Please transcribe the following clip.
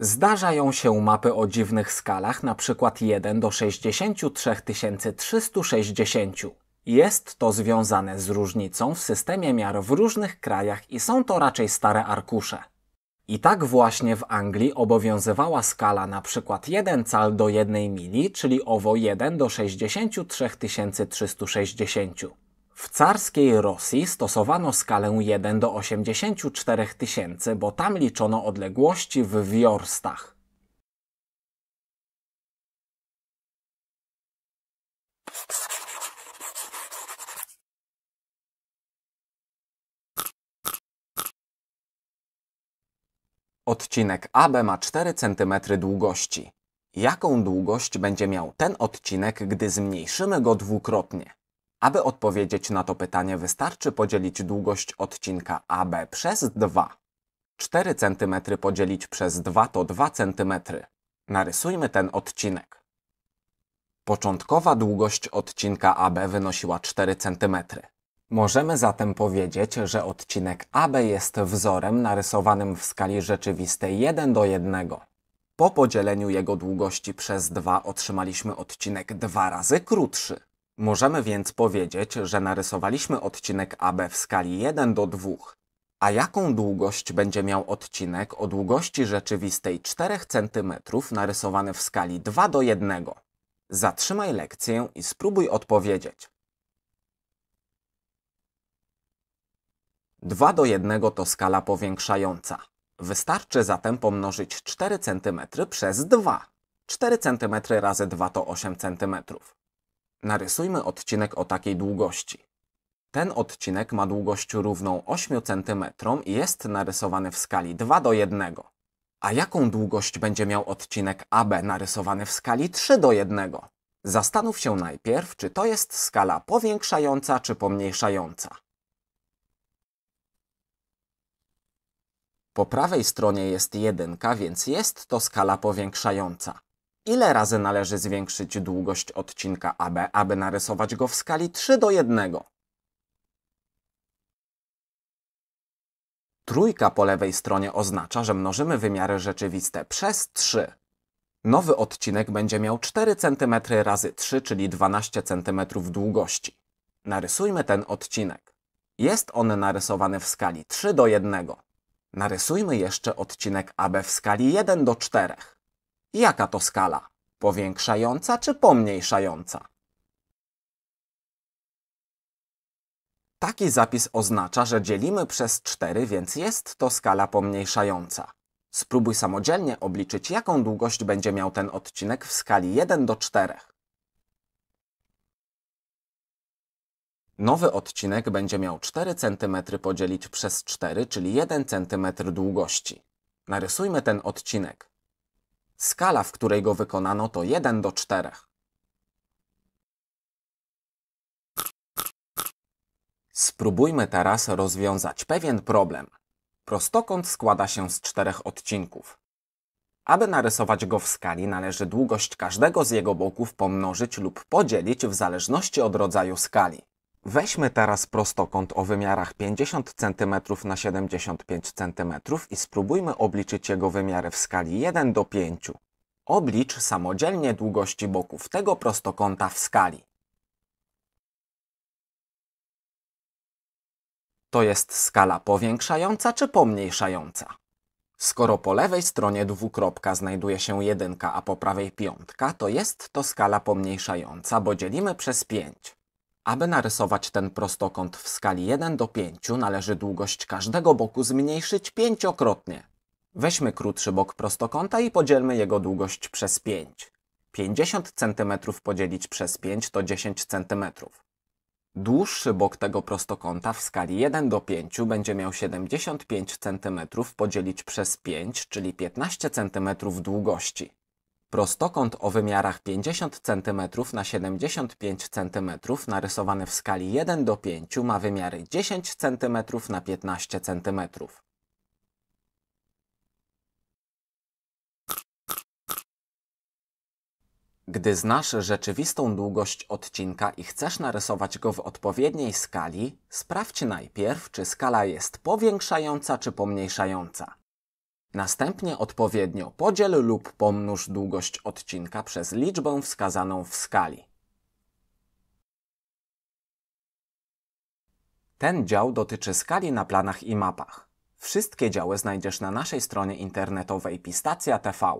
Zdarzają się mapy o dziwnych skalach, np. 1 do 63 360. Jest to związane z różnicą w systemie miar w różnych krajach i są to raczej stare arkusze. I tak właśnie w Anglii obowiązywała skala np. 1 cal do 1 mili, czyli owo 1 do 63 360. W carskiej Rosji stosowano skalę 1 do 84 tysięcy, bo tam liczono odległości w wiorstach. Odcinek AB ma 4 cm długości. Jaką długość będzie miał ten odcinek, gdy zmniejszymy go dwukrotnie? Aby odpowiedzieć na to pytanie, wystarczy podzielić długość odcinka AB przez 2. 4 cm podzielić przez 2 to 2 cm. Narysujmy ten odcinek. Początkowa długość odcinka AB wynosiła 4 cm. Możemy zatem powiedzieć, że odcinek AB jest wzorem narysowanym w skali rzeczywistej 1 do 1. Po podzieleniu jego długości przez 2 otrzymaliśmy odcinek dwa razy krótszy. Możemy więc powiedzieć, że narysowaliśmy odcinek AB w skali 1 do 2. A jaką długość będzie miał odcinek o długości rzeczywistej 4 cm narysowany w skali 2 do 1? Zatrzymaj lekcję i spróbuj odpowiedzieć. 2 do 1 to skala powiększająca. Wystarczy zatem pomnożyć 4 cm przez 2. 4 cm razy 2 to 8 cm. Narysujmy odcinek o takiej długości. Ten odcinek ma długość równą 8 cm i jest narysowany w skali 2 do 1. A jaką długość będzie miał odcinek AB narysowany w skali 3 do 1? Zastanów się najpierw, czy to jest skala powiększająca czy pomniejszająca. Po prawej stronie jest jedynka, więc jest to skala powiększająca. Ile razy należy zwiększyć długość odcinka AB, aby narysować go w skali 3 do 1? Trójka po lewej stronie oznacza, że mnożymy wymiary rzeczywiste przez 3. Nowy odcinek będzie miał 4 cm razy 3, czyli 12 cm długości. Narysujmy ten odcinek. Jest on narysowany w skali 3 do 1. Narysujmy jeszcze odcinek AB w skali 1 do 4. Jaka to skala? Powiększająca czy pomniejszająca? Taki zapis oznacza, że dzielimy przez 4, więc jest to skala pomniejszająca. Spróbuj samodzielnie obliczyć, jaką długość będzie miał ten odcinek w skali 1 do 4. Nowy odcinek będzie miał 4 cm podzielić przez 4, czyli 1 cm długości. Narysujmy ten odcinek. Skala, w której go wykonano, to 1 do 4. Spróbujmy teraz rozwiązać pewien problem. Prostokąt składa się z czterech odcinków. Aby narysować go w skali, należy długość każdego z jego boków pomnożyć lub podzielić w zależności od rodzaju skali. Weźmy teraz prostokąt o wymiarach 50 cm na 75 cm i spróbujmy obliczyć jego wymiary w skali 1 do 5. Oblicz samodzielnie długości boków tego prostokąta w skali. To jest skala powiększająca czy pomniejszająca? Skoro po lewej stronie dwukropka znajduje się jedynka, a po prawej piątka, to jest to skala pomniejszająca, bo dzielimy przez 5. Aby narysować ten prostokąt w skali 1 do 5 należy długość każdego boku zmniejszyć pięciokrotnie. Weźmy krótszy bok prostokąta i podzielmy jego długość przez 5. 50 cm podzielić przez 5 to 10 cm. Dłuższy bok tego prostokąta w skali 1 do 5 będzie miał 75 cm podzielić przez 5, czyli 15 cm długości. Prostokąt o wymiarach 50 cm na 75 cm narysowany w skali 1 do 5 ma wymiary 10 cm na 15 cm. Gdy znasz rzeczywistą długość odcinka i chcesz narysować go w odpowiedniej skali, sprawdź najpierw, czy skala jest powiększająca czy pomniejszająca. Następnie odpowiednio podziel lub pomnóż długość odcinka przez liczbę wskazaną w skali. Ten dział dotyczy skali na planach i mapach. Wszystkie działy znajdziesz na naszej stronie internetowej Pistacja TV.